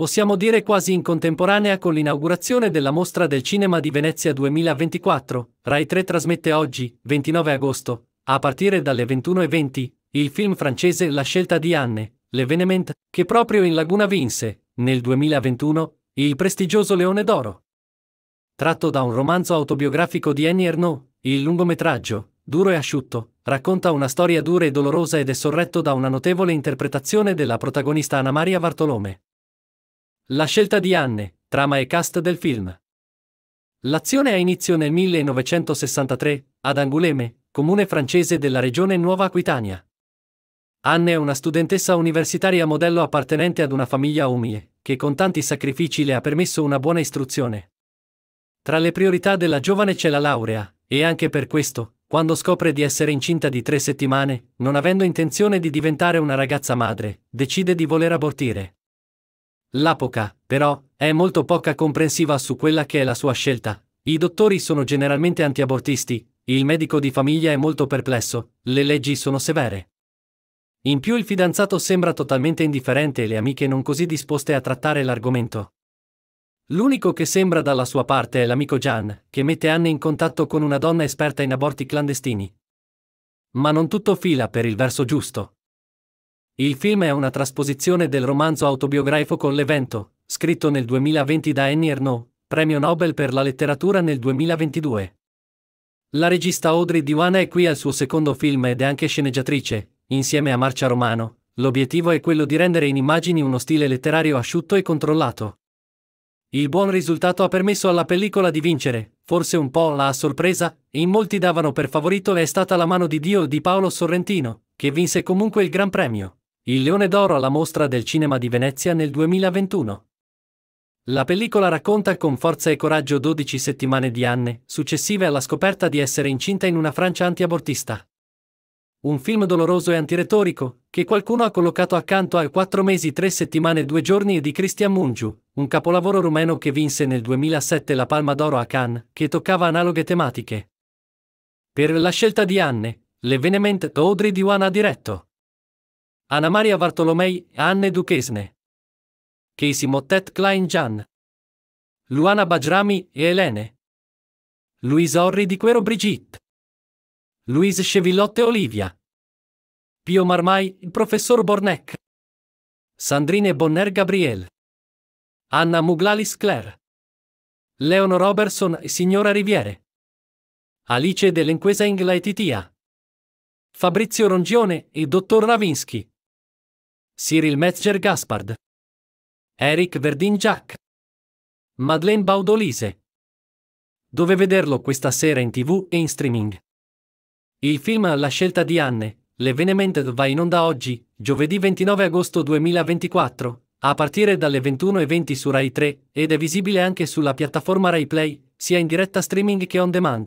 possiamo dire quasi in contemporanea con l'inaugurazione della Mostra del Cinema di Venezia 2024, Rai 3 trasmette oggi, 29 agosto, a partire dalle 21.20, il film francese La scelta di Anne, l'Evenement, che proprio in Laguna vinse, nel 2021, il prestigioso Leone d'Oro. Tratto da un romanzo autobiografico di Annie Ernaux, il lungometraggio, duro e asciutto, racconta una storia dura e dolorosa ed è sorretto da una notevole interpretazione della protagonista Anna Maria Bartolome. La scelta di Anne, trama e cast del film. L'azione ha inizio nel 1963, ad Angoulême, comune francese della regione Nuova Aquitania. Anne è una studentessa universitaria modello appartenente ad una famiglia umile, che con tanti sacrifici le ha permesso una buona istruzione. Tra le priorità della giovane c'è la laurea, e anche per questo, quando scopre di essere incinta di tre settimane, non avendo intenzione di diventare una ragazza madre, decide di voler abortire. L'apoca, però, è molto poca comprensiva su quella che è la sua scelta. I dottori sono generalmente antiabortisti, il medico di famiglia è molto perplesso, le leggi sono severe. In più il fidanzato sembra totalmente indifferente e le amiche non così disposte a trattare l'argomento. L'unico che sembra dalla sua parte è l'amico Gian, che mette Anne in contatto con una donna esperta in aborti clandestini. Ma non tutto fila per il verso giusto. Il film è una trasposizione del romanzo autobiografico L'Evento, scritto nel 2020 da Annie Ernaux, premio Nobel per la letteratura nel 2022. La regista Audrey Diwana è qui al suo secondo film ed è anche sceneggiatrice, insieme a Marcia Romano. L'obiettivo è quello di rendere in immagini uno stile letterario asciutto e controllato. Il buon risultato ha permesso alla pellicola di vincere, forse un po' la sorpresa, in molti davano per favorito è stata la mano di Dio di Paolo Sorrentino, che vinse comunque il Gran Premio. Il Leone d'Oro alla Mostra del Cinema di Venezia nel 2021. La pellicola racconta con forza e coraggio 12 settimane di anni, successive alla scoperta di essere incinta in una Francia antiabortista. Un film doloroso e antiretorico, che qualcuno ha collocato accanto al 4 mesi 3 settimane e 2 giorni di Cristian Mungiu, un capolavoro rumeno che vinse nel 2007 la Palma d'Oro a Cannes, che toccava analoghe tematiche. Per la scelta di Anne, l'Evenement Audrey Diwan ha diretto. Anna Maria Bartolomei, Anne Duchesne. Casey Mottet Klein Gian. Luana Bajrami e Elene. Luisa Orri di Quero Brigitte. Louise Chevillotte Olivia. Pio Marmai, il professor Bornec. Sandrine Bonner Gabriel. Anna Muglalis Claire. Leono Robertson e Signora Riviere. Alice Delenquesa Titia. Fabrizio Rongione e Dottor Ravinsky. Cyril Metzger Gaspard, Eric Verdin Jack, Madeleine Baudolise. Dove vederlo questa sera in tv e in streaming? Il film La scelta di Anne, l'Evenement va in onda oggi, giovedì 29 agosto 2024, a partire dalle 21.20 su Rai 3 ed è visibile anche sulla piattaforma Rai Play, sia in diretta streaming che on demand.